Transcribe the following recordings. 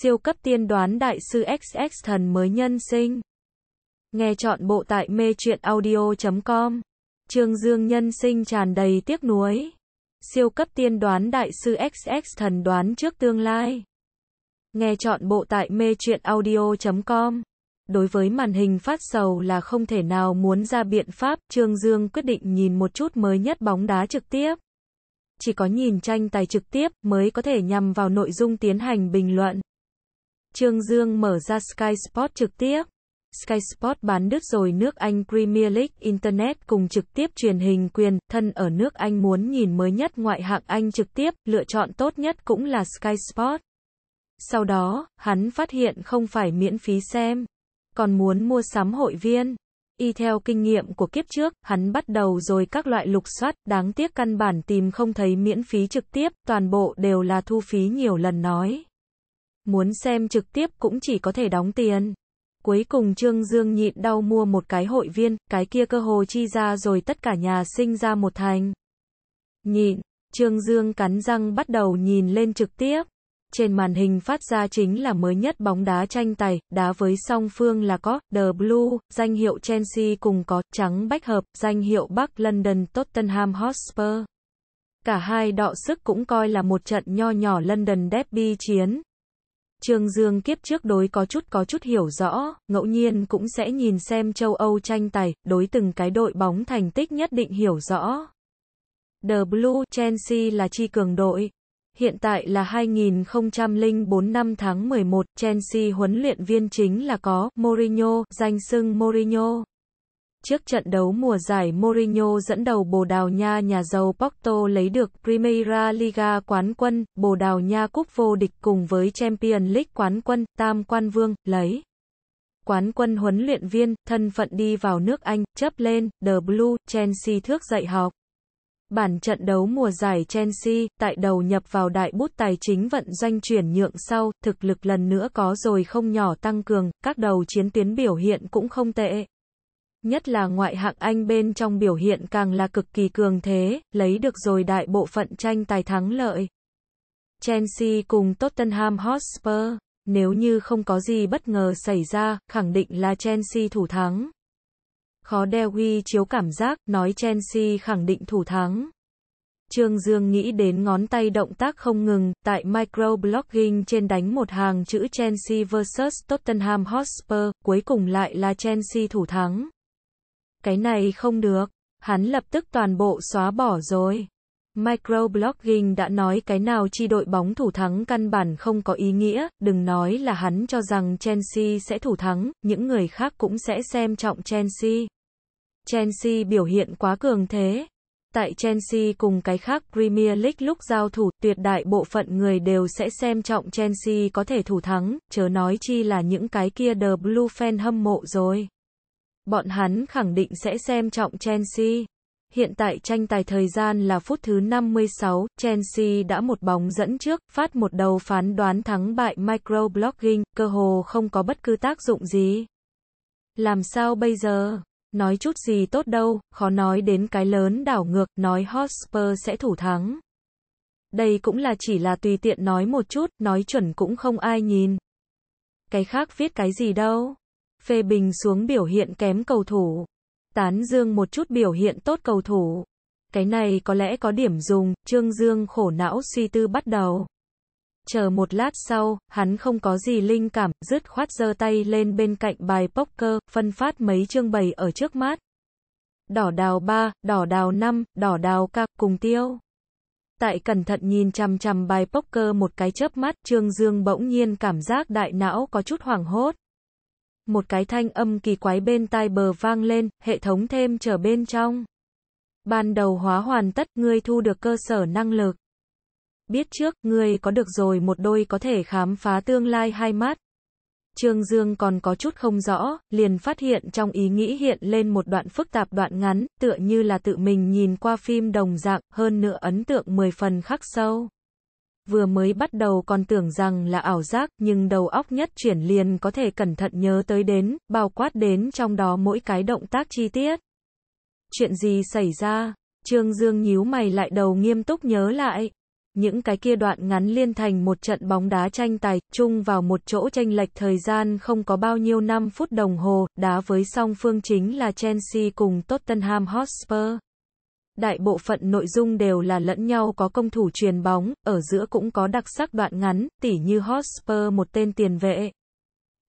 siêu cấp tiên đoán đại sư XX thần mới nhân sinh. Nghe chọn bộ tại mê truyện audio.com. Trương Dương nhân sinh tràn đầy tiếc nuối. Siêu cấp tiên đoán đại sư XX thần đoán trước tương lai. Nghe chọn bộ tại mê truyện audio.com. Đối với màn hình phát sầu là không thể nào muốn ra biện pháp, Trương Dương quyết định nhìn một chút mới nhất bóng đá trực tiếp. Chỉ có nhìn tranh tài trực tiếp mới có thể nhằm vào nội dung tiến hành bình luận. Trương Dương mở ra Sky Sport trực tiếp. Sky Sport bán đứt rồi nước Anh Premier League Internet cùng trực tiếp truyền hình quyền, thân ở nước Anh muốn nhìn mới nhất ngoại hạng Anh trực tiếp, lựa chọn tốt nhất cũng là Sky Sport. Sau đó, hắn phát hiện không phải miễn phí xem, còn muốn mua sắm hội viên. Y theo kinh nghiệm của kiếp trước, hắn bắt đầu rồi các loại lục soát, đáng tiếc căn bản tìm không thấy miễn phí trực tiếp, toàn bộ đều là thu phí nhiều lần nói. Muốn xem trực tiếp cũng chỉ có thể đóng tiền. Cuối cùng Trương Dương nhịn đau mua một cái hội viên, cái kia cơ hồ chi ra rồi tất cả nhà sinh ra một thành. Nhịn, Trương Dương cắn răng bắt đầu nhìn lên trực tiếp. Trên màn hình phát ra chính là mới nhất bóng đá tranh tài, đá với song phương là có The Blue, danh hiệu Chelsea cùng có trắng bách hợp, danh hiệu Bắc London Tottenham Hotspur. Cả hai đọ sức cũng coi là một trận nho nhỏ London Derby chiến. Trương Dương kiếp trước đối có chút có chút hiểu rõ, ngẫu nhiên cũng sẽ nhìn xem châu Âu tranh tài, đối từng cái đội bóng thành tích nhất định hiểu rõ. The Blue Chelsea là chi cường đội. Hiện tại là 2004 năm tháng 11, Chelsea huấn luyện viên chính là có Mourinho, danh xưng Mourinho. Trước trận đấu mùa giải Mourinho dẫn đầu Bồ Đào Nha nhà giàu Porto lấy được Primera Liga quán quân, Bồ Đào Nha cúp vô địch cùng với Champions League quán quân, tam quan vương, lấy. Quán quân huấn luyện viên, thân phận đi vào nước Anh, chấp lên, The Blue, Chelsea thước dạy học. Bản trận đấu mùa giải Chelsea, tại đầu nhập vào đại bút tài chính vận doanh chuyển nhượng sau, thực lực lần nữa có rồi không nhỏ tăng cường, các đầu chiến tuyến biểu hiện cũng không tệ nhất là ngoại hạng Anh bên trong biểu hiện càng là cực kỳ cường thế, lấy được rồi đại bộ phận tranh tài thắng lợi. Chelsea cùng Tottenham Hotspur, nếu như không có gì bất ngờ xảy ra, khẳng định là Chelsea thủ thắng. Khó đeo huy chiếu cảm giác, nói Chelsea khẳng định thủ thắng. Trương Dương nghĩ đến ngón tay động tác không ngừng, tại microblogging trên đánh một hàng chữ Chelsea vs Tottenham Hotspur, cuối cùng lại là Chelsea thủ thắng. Cái này không được, hắn lập tức toàn bộ xóa bỏ rồi. Microblogging đã nói cái nào chi đội bóng thủ thắng căn bản không có ý nghĩa, đừng nói là hắn cho rằng Chelsea sẽ thủ thắng, những người khác cũng sẽ xem trọng Chelsea. Chelsea biểu hiện quá cường thế. Tại Chelsea cùng cái khác Premier League lúc giao thủ, tuyệt đại bộ phận người đều sẽ xem trọng Chelsea có thể thủ thắng, chớ nói chi là những cái kia The Blue fan hâm mộ rồi. Bọn hắn khẳng định sẽ xem trọng Chelsea. Hiện tại tranh tài thời gian là phút thứ 56, Chelsea đã một bóng dẫn trước, phát một đầu phán đoán thắng bại microblogging, cơ hồ không có bất cứ tác dụng gì. Làm sao bây giờ? Nói chút gì tốt đâu, khó nói đến cái lớn đảo ngược, nói Hotspur sẽ thủ thắng. Đây cũng là chỉ là tùy tiện nói một chút, nói chuẩn cũng không ai nhìn. Cái khác viết cái gì đâu phê bình xuống biểu hiện kém cầu thủ, tán dương một chút biểu hiện tốt cầu thủ. Cái này có lẽ có điểm dùng, Trương Dương khổ não suy tư bắt đầu. Chờ một lát sau, hắn không có gì linh cảm, dứt khoát giơ tay lên bên cạnh bài poker, phân phát mấy chương bày ở trước mắt. Đỏ đào 3, đỏ đào 5, đỏ đào ca, cùng tiêu. Tại cẩn thận nhìn chằm chằm bài poker một cái chớp mắt, Trương Dương bỗng nhiên cảm giác đại não có chút hoảng hốt một cái thanh âm kỳ quái bên tai bờ vang lên, hệ thống thêm trở bên trong. Ban đầu hóa hoàn tất, ngươi thu được cơ sở năng lực. Biết trước, ngươi có được rồi một đôi có thể khám phá tương lai hai mắt. Trương Dương còn có chút không rõ, liền phát hiện trong ý nghĩ hiện lên một đoạn phức tạp đoạn ngắn, tựa như là tự mình nhìn qua phim đồng dạng, hơn nữa ấn tượng 10 phần khắc sâu vừa mới bắt đầu còn tưởng rằng là ảo giác, nhưng đầu óc nhất chuyển liền có thể cẩn thận nhớ tới đến, bao quát đến trong đó mỗi cái động tác chi tiết. Chuyện gì xảy ra? Trương Dương nhíu mày lại đầu nghiêm túc nhớ lại. Những cái kia đoạn ngắn liên thành một trận bóng đá tranh tài, chung vào một chỗ tranh lệch thời gian không có bao nhiêu năm phút đồng hồ, đá với song phương chính là Chelsea cùng Tottenham Hotspur. Đại bộ phận nội dung đều là lẫn nhau có công thủ truyền bóng, ở giữa cũng có đặc sắc đoạn ngắn, tỉ như Hotspur một tên tiền vệ.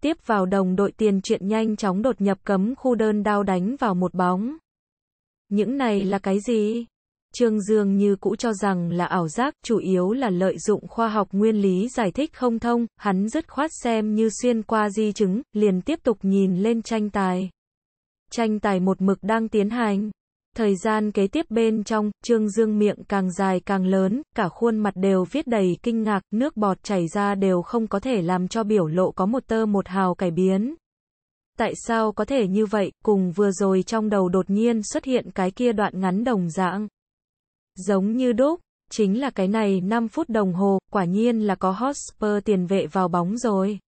Tiếp vào đồng đội tiền chuyện nhanh chóng đột nhập cấm khu đơn đao đánh vào một bóng. Những này là cái gì? Trương Dương như cũ cho rằng là ảo giác, chủ yếu là lợi dụng khoa học nguyên lý giải thích không thông, hắn dứt khoát xem như xuyên qua di chứng, liền tiếp tục nhìn lên tranh tài. Tranh tài một mực đang tiến hành, Thời gian kế tiếp bên trong, Trương Dương miệng càng dài càng lớn, cả khuôn mặt đều viết đầy kinh ngạc, nước bọt chảy ra đều không có thể làm cho biểu lộ có một tơ một hào cải biến. Tại sao có thể như vậy, cùng vừa rồi trong đầu đột nhiên xuất hiện cái kia đoạn ngắn đồng dạng. Giống như đúc, chính là cái này 5 phút đồng hồ, quả nhiên là có Hotspur tiền vệ vào bóng rồi.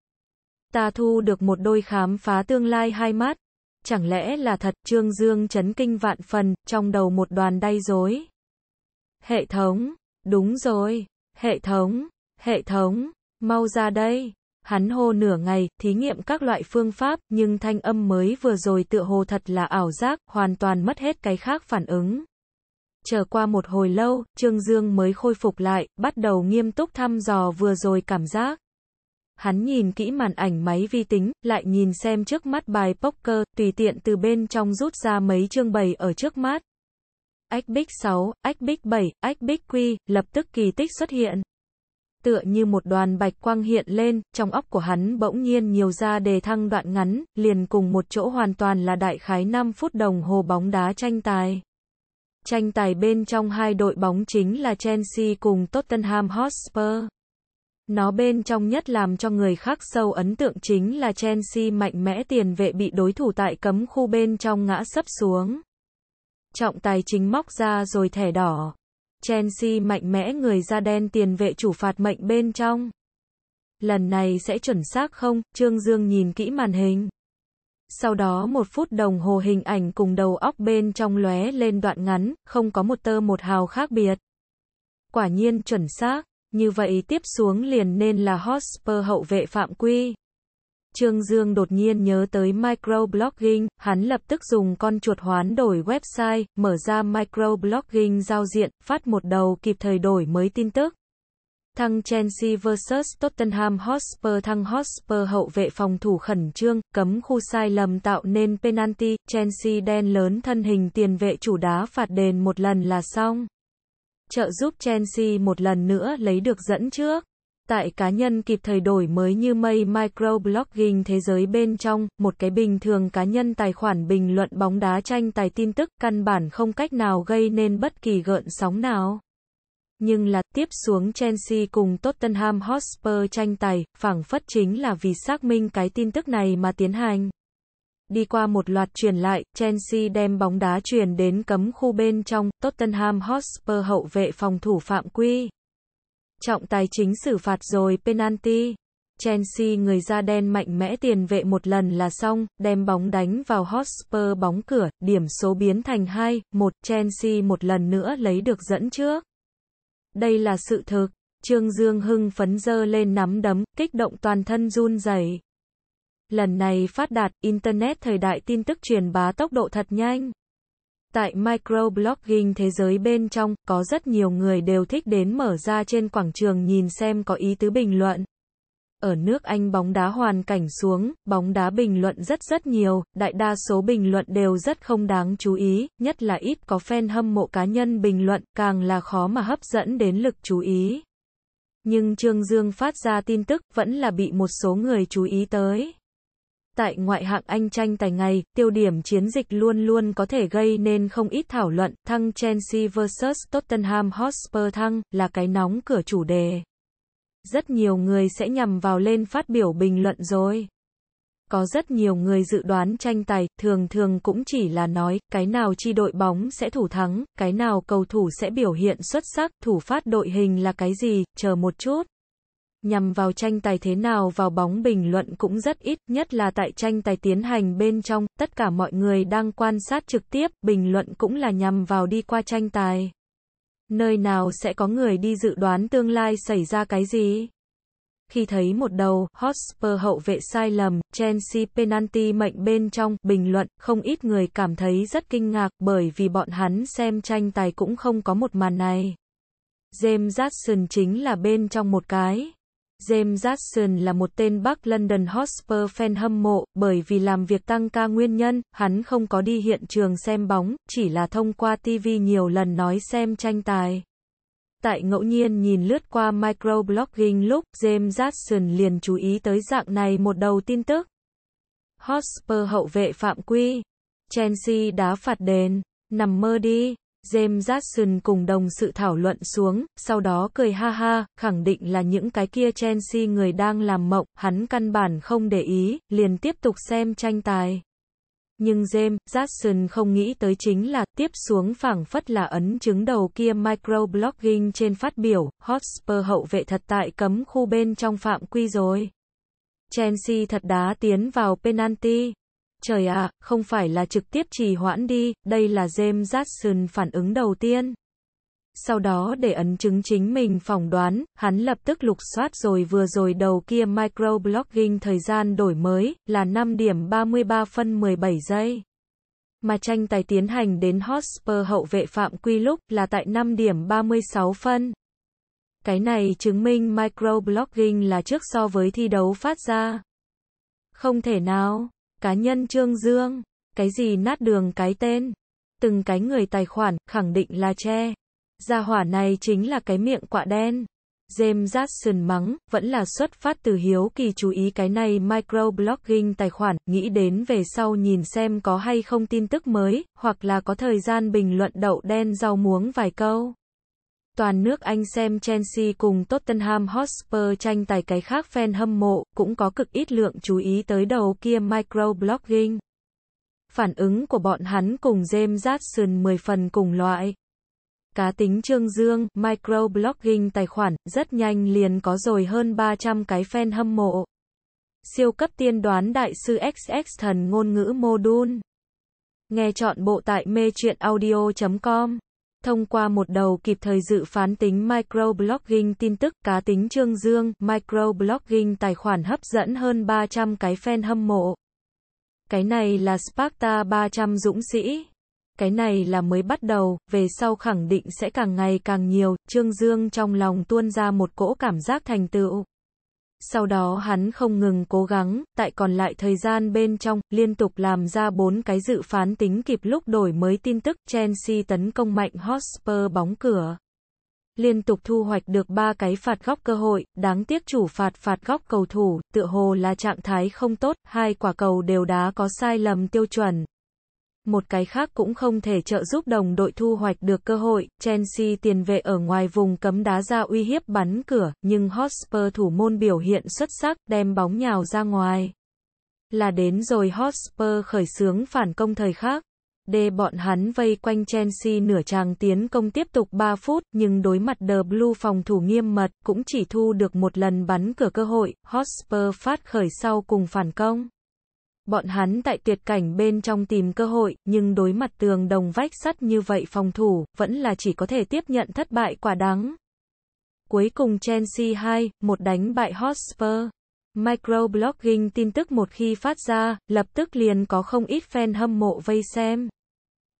Ta thu được một đôi khám phá tương lai hai mắt, chẳng lẽ là thật, Trương Dương chấn kinh vạn phần, trong đầu một đoàn đay rối. Hệ thống, đúng rồi, hệ thống, hệ thống, mau ra đây. Hắn hô nửa ngày, thí nghiệm các loại phương pháp, nhưng thanh âm mới vừa rồi tựa hồ thật là ảo giác, hoàn toàn mất hết cái khác phản ứng. Chờ qua một hồi lâu, Trương Dương mới khôi phục lại, bắt đầu nghiêm túc thăm dò vừa rồi cảm giác. Hắn nhìn kỹ màn ảnh máy vi tính, lại nhìn xem trước mắt bài poker, tùy tiện từ bên trong rút ra mấy chương bày ở trước mắt. Ách bích 6, ách bích 7, ách bích quy, lập tức kỳ tích xuất hiện. Tựa như một đoàn bạch quang hiện lên, trong óc của hắn bỗng nhiên nhiều ra đề thăng đoạn ngắn, liền cùng một chỗ hoàn toàn là đại khái 5 phút đồng hồ bóng đá tranh tài. Tranh tài bên trong hai đội bóng chính là Chelsea cùng Tottenham Hotspur. Nó bên trong nhất làm cho người khác sâu ấn tượng chính là Chelsea mạnh mẽ tiền vệ bị đối thủ tại cấm khu bên trong ngã sấp xuống. Trọng tài chính móc ra rồi thẻ đỏ. Chelsea mạnh mẽ người da đen tiền vệ chủ phạt mệnh bên trong. Lần này sẽ chuẩn xác không? Trương Dương nhìn kỹ màn hình. Sau đó một phút đồng hồ hình ảnh cùng đầu óc bên trong lóe lên đoạn ngắn, không có một tơ một hào khác biệt. Quả nhiên chuẩn xác. Như vậy tiếp xuống liền nên là Hotspur hậu vệ phạm quy. Trương Dương đột nhiên nhớ tới microblogging, hắn lập tức dùng con chuột hoán đổi website, mở ra microblogging giao diện, phát một đầu kịp thời đổi mới tin tức. Thăng Chelsea vs Tottenham Hotspur thăng Hotspur hậu vệ phòng thủ khẩn trương, cấm khu sai lầm tạo nên penalty, Chelsea đen lớn thân hình tiền vệ chủ đá phạt đền một lần là xong trợ giúp Chelsea một lần nữa lấy được dẫn trước. Tại cá nhân kịp thời đổi mới như mây microblogging thế giới bên trong, một cái bình thường cá nhân tài khoản bình luận bóng đá tranh tài tin tức căn bản không cách nào gây nên bất kỳ gợn sóng nào. Nhưng là tiếp xuống Chelsea cùng Tottenham Hotspur tranh tài, phảng phất chính là vì xác minh cái tin tức này mà tiến hành. Đi qua một loạt truyền lại, Chelsea đem bóng đá truyền đến cấm khu bên trong, Tottenham Hotspur hậu vệ phòng thủ phạm quy. Trọng tài chính xử phạt rồi penalty. Chelsea người da đen mạnh mẽ tiền vệ một lần là xong, đem bóng đánh vào Hotspur bóng cửa, điểm số biến thành 2, 1, Chelsea một lần nữa lấy được dẫn trước. Đây là sự thực, Trương Dương hưng phấn dơ lên nắm đấm, kích động toàn thân run rẩy. Lần này phát đạt, Internet thời đại tin tức truyền bá tốc độ thật nhanh. Tại microblogging thế giới bên trong, có rất nhiều người đều thích đến mở ra trên quảng trường nhìn xem có ý tứ bình luận. Ở nước Anh bóng đá hoàn cảnh xuống, bóng đá bình luận rất rất nhiều, đại đa số bình luận đều rất không đáng chú ý, nhất là ít có fan hâm mộ cá nhân bình luận, càng là khó mà hấp dẫn đến lực chú ý. Nhưng Trương Dương phát ra tin tức vẫn là bị một số người chú ý tới. Tại ngoại hạng Anh tranh tài ngày, tiêu điểm chiến dịch luôn luôn có thể gây nên không ít thảo luận, thăng Chelsea vs Tottenham Hotspur thăng là cái nóng cửa chủ đề. Rất nhiều người sẽ nhằm vào lên phát biểu bình luận rồi. Có rất nhiều người dự đoán tranh tài, thường thường cũng chỉ là nói, cái nào chi đội bóng sẽ thủ thắng, cái nào cầu thủ sẽ biểu hiện xuất sắc, thủ phát đội hình là cái gì, chờ một chút nhằm vào tranh tài thế nào vào bóng bình luận cũng rất ít, nhất là tại tranh tài tiến hành bên trong, tất cả mọi người đang quan sát trực tiếp, bình luận cũng là nhằm vào đi qua tranh tài. Nơi nào sẽ có người đi dự đoán tương lai xảy ra cái gì? Khi thấy một đầu, Hotspur hậu vệ sai lầm, Chelsea penalty mệnh bên trong, bình luận, không ít người cảm thấy rất kinh ngạc bởi vì bọn hắn xem tranh tài cũng không có một màn này. James Jackson chính là bên trong một cái. James Jackson là một tên Bắc London Hotspur fan hâm mộ, bởi vì làm việc tăng ca nguyên nhân, hắn không có đi hiện trường xem bóng, chỉ là thông qua TV nhiều lần nói xem tranh tài. Tại ngẫu nhiên nhìn lướt qua microblogging lúc James Jackson liền chú ý tới dạng này một đầu tin tức. Hotspur hậu vệ phạm quy. Chelsea đá phạt đền. Nằm mơ đi. James Jackson cùng đồng sự thảo luận xuống, sau đó cười ha ha, khẳng định là những cái kia Chelsea người đang làm mộng, hắn căn bản không để ý, liền tiếp tục xem tranh tài. Nhưng James Jackson không nghĩ tới chính là tiếp xuống phẳng phất là ấn chứng đầu kia microblogging trên phát biểu, Hotspur hậu vệ thật tại cấm khu bên trong phạm quy rồi. Chelsea thật đá tiến vào penalty trời ạ, không phải là trực tiếp trì hoãn đi, đây là James Jackson phản ứng đầu tiên. Sau đó để ấn chứng chính mình phỏng đoán, hắn lập tức lục soát rồi vừa rồi đầu kia microblogging thời gian đổi mới là 5 điểm 33 phân 17 giây. Mà tranh tài tiến hành đến Hotspur hậu vệ phạm quy lúc là tại 5 điểm 36 phân. Cái này chứng minh microblogging là trước so với thi đấu phát ra. Không thể nào. Cá nhân Trương Dương, cái gì nát đường cái tên, từng cái người tài khoản, khẳng định là che. Gia hỏa này chính là cái miệng quạ đen. James Jackson mắng, vẫn là xuất phát từ hiếu kỳ chú ý cái này microblogging tài khoản, nghĩ đến về sau nhìn xem có hay không tin tức mới, hoặc là có thời gian bình luận đậu đen rau muống vài câu. Toàn nước Anh xem Chelsea cùng Tottenham Hotspur tranh tài cái khác fan hâm mộ, cũng có cực ít lượng chú ý tới đầu kia microblogging. Phản ứng của bọn hắn cùng James Jackson 10 phần cùng loại. Cá tính Trương Dương, microblogging tài khoản, rất nhanh liền có rồi hơn 300 cái fan hâm mộ. Siêu cấp tiên đoán đại sư XX thần ngôn ngữ mô đun. Nghe chọn bộ tại mê truyện audio.com thông qua một đầu kịp thời dự phán tính microblogging tin tức, cá tính Trương Dương, microblogging tài khoản hấp dẫn hơn 300 cái fan hâm mộ. Cái này là Sparta 300 dũng sĩ. Cái này là mới bắt đầu, về sau khẳng định sẽ càng ngày càng nhiều, Trương Dương trong lòng tuôn ra một cỗ cảm giác thành tựu. Sau đó hắn không ngừng cố gắng, tại còn lại thời gian bên trong, liên tục làm ra bốn cái dự phán tính kịp lúc đổi mới tin tức Chelsea tấn công mạnh Hotspur bóng cửa. Liên tục thu hoạch được ba cái phạt góc cơ hội, đáng tiếc chủ phạt phạt góc cầu thủ, tựa hồ là trạng thái không tốt, hai quả cầu đều đá có sai lầm tiêu chuẩn, một cái khác cũng không thể trợ giúp đồng đội thu hoạch được cơ hội. Chelsea tiền vệ ở ngoài vùng cấm đá ra uy hiếp bắn cửa, nhưng Hotspur thủ môn biểu hiện xuất sắc, đem bóng nhào ra ngoài. Là đến rồi Hotspur khởi xướng phản công thời khác. Đê bọn hắn vây quanh Chelsea nửa tràng tiến công tiếp tục 3 phút, nhưng đối mặt The Blue phòng thủ nghiêm mật, cũng chỉ thu được một lần bắn cửa cơ hội, Hotspur phát khởi sau cùng phản công. Bọn hắn tại tuyệt cảnh bên trong tìm cơ hội, nhưng đối mặt tường đồng vách sắt như vậy phòng thủ, vẫn là chỉ có thể tiếp nhận thất bại quả đắng Cuối cùng Chelsea 2, một đánh bại Hotspur. Microblogging tin tức một khi phát ra, lập tức liền có không ít fan hâm mộ vây xem.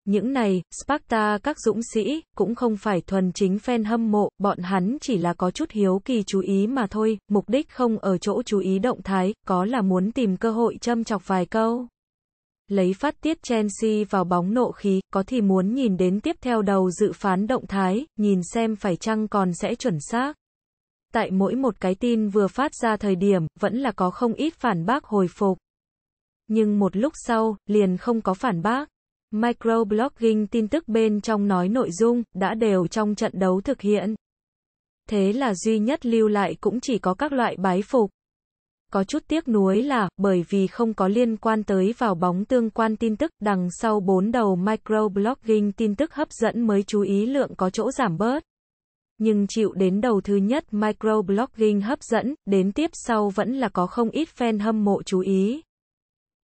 Những này, Sparta các dũng sĩ, cũng không phải thuần chính fan hâm mộ, bọn hắn chỉ là có chút hiếu kỳ chú ý mà thôi, mục đích không ở chỗ chú ý động thái, có là muốn tìm cơ hội châm chọc vài câu. Lấy phát tiết Chelsea vào bóng nộ khí, có thì muốn nhìn đến tiếp theo đầu dự phán động thái, nhìn xem phải chăng còn sẽ chuẩn xác. Tại mỗi một cái tin vừa phát ra thời điểm, vẫn là có không ít phản bác hồi phục. Nhưng một lúc sau, liền không có phản bác. Microblogging tin tức bên trong nói nội dung đã đều trong trận đấu thực hiện. Thế là duy nhất lưu lại cũng chỉ có các loại bái phục. Có chút tiếc nuối là, bởi vì không có liên quan tới vào bóng tương quan tin tức, đằng sau bốn đầu microblogging tin tức hấp dẫn mới chú ý lượng có chỗ giảm bớt. Nhưng chịu đến đầu thứ nhất microblogging hấp dẫn, đến tiếp sau vẫn là có không ít fan hâm mộ chú ý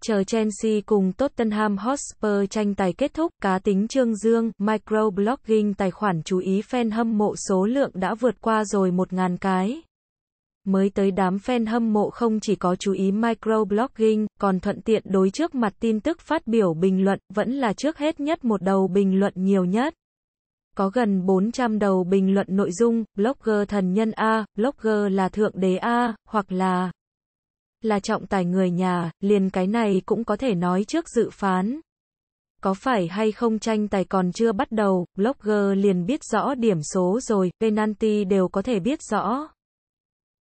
chờ Chelsea cùng Tottenham Hotspur tranh tài kết thúc, cá tính Trương Dương, microblogging tài khoản chú ý fan hâm mộ số lượng đã vượt qua rồi 1.000 cái. Mới tới đám fan hâm mộ không chỉ có chú ý microblogging, còn thuận tiện đối trước mặt tin tức phát biểu bình luận, vẫn là trước hết nhất một đầu bình luận nhiều nhất. Có gần 400 đầu bình luận nội dung, blogger thần nhân A, blogger là thượng đế A, hoặc là là trọng tài người nhà, liền cái này cũng có thể nói trước dự phán. Có phải hay không tranh tài còn chưa bắt đầu, blogger liền biết rõ điểm số rồi, penalty đều có thể biết rõ.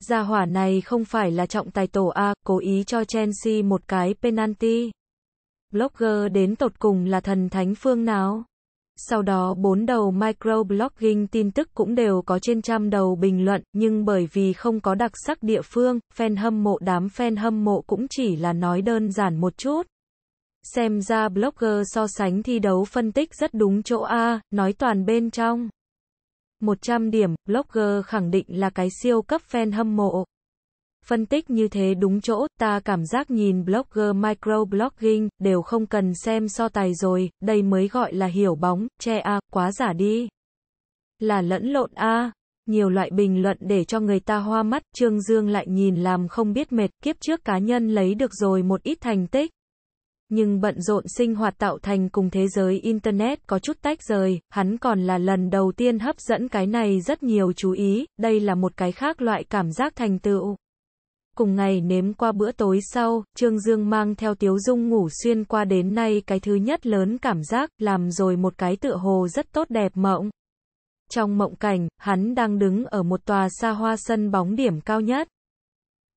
Gia hỏa này không phải là trọng tài tổ A, cố ý cho Chelsea một cái penalty. Blogger đến tột cùng là thần thánh phương nào? Sau đó bốn đầu microblogging tin tức cũng đều có trên trăm đầu bình luận, nhưng bởi vì không có đặc sắc địa phương, fan hâm mộ đám fan hâm mộ cũng chỉ là nói đơn giản một chút. Xem ra blogger so sánh thi đấu phân tích rất đúng chỗ A, nói toàn bên trong. 100 điểm, blogger khẳng định là cái siêu cấp fan hâm mộ. Phân tích như thế đúng chỗ, ta cảm giác nhìn blogger microblogging, đều không cần xem so tài rồi, đây mới gọi là hiểu bóng, che a, à, quá giả đi. Là lẫn lộn a. À. Nhiều loại bình luận để cho người ta hoa mắt, Trương Dương lại nhìn làm không biết mệt, kiếp trước cá nhân lấy được rồi một ít thành tích. Nhưng bận rộn sinh hoạt tạo thành cùng thế giới Internet có chút tách rời, hắn còn là lần đầu tiên hấp dẫn cái này rất nhiều chú ý, đây là một cái khác loại cảm giác thành tựu cùng ngày nếm qua bữa tối sau, Trương Dương mang theo Tiếu Dung ngủ xuyên qua đến nay cái thứ nhất lớn cảm giác, làm rồi một cái tựa hồ rất tốt đẹp mộng. Trong mộng cảnh, hắn đang đứng ở một tòa xa hoa sân bóng điểm cao nhất.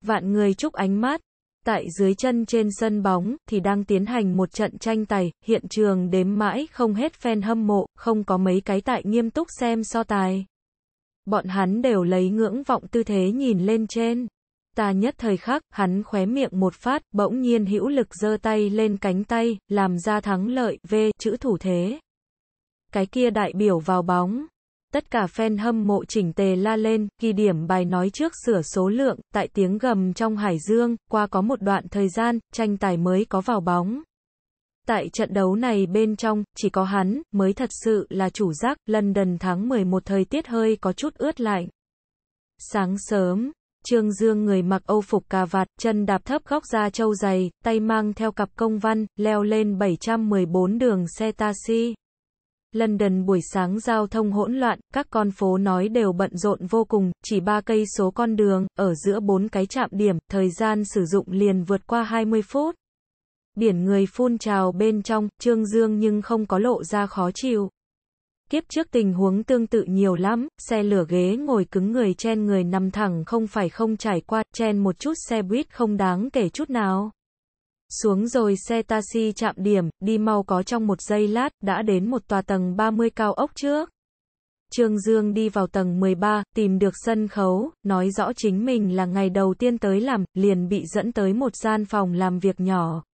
Vạn người chúc ánh mắt. Tại dưới chân trên sân bóng, thì đang tiến hành một trận tranh tài, hiện trường đếm mãi không hết fan hâm mộ, không có mấy cái tại nghiêm túc xem so tài. Bọn hắn đều lấy ngưỡng vọng tư thế nhìn lên trên. Ta nhất thời khắc, hắn khóe miệng một phát, bỗng nhiên hữu lực giơ tay lên cánh tay, làm ra thắng lợi, V, chữ thủ thế. Cái kia đại biểu vào bóng. Tất cả fan hâm mộ chỉnh tề la lên, ghi điểm bài nói trước sửa số lượng, tại tiếng gầm trong Hải Dương, qua có một đoạn thời gian, tranh tài mới có vào bóng. Tại trận đấu này bên trong, chỉ có hắn, mới thật sự là chủ giác, London tháng 11 thời tiết hơi có chút ướt lạnh. Sáng sớm, Trương Dương người mặc âu phục cà vạt, chân đạp thấp góc da trâu dày, tay mang theo cặp công văn, leo lên 714 đường xe taxi. London buổi sáng giao thông hỗn loạn, các con phố nói đều bận rộn vô cùng, chỉ ba cây số con đường, ở giữa bốn cái trạm điểm, thời gian sử dụng liền vượt qua 20 phút. Biển người phun trào bên trong, Trương Dương nhưng không có lộ ra khó chịu. Kiếp trước tình huống tương tự nhiều lắm, xe lửa ghế ngồi cứng người chen người nằm thẳng không phải không trải qua, chen một chút xe buýt không đáng kể chút nào. Xuống rồi xe taxi chạm điểm, đi mau có trong một giây lát, đã đến một tòa tầng 30 cao ốc trước. Trương Dương đi vào tầng 13, tìm được sân khấu, nói rõ chính mình là ngày đầu tiên tới làm, liền bị dẫn tới một gian phòng làm việc nhỏ.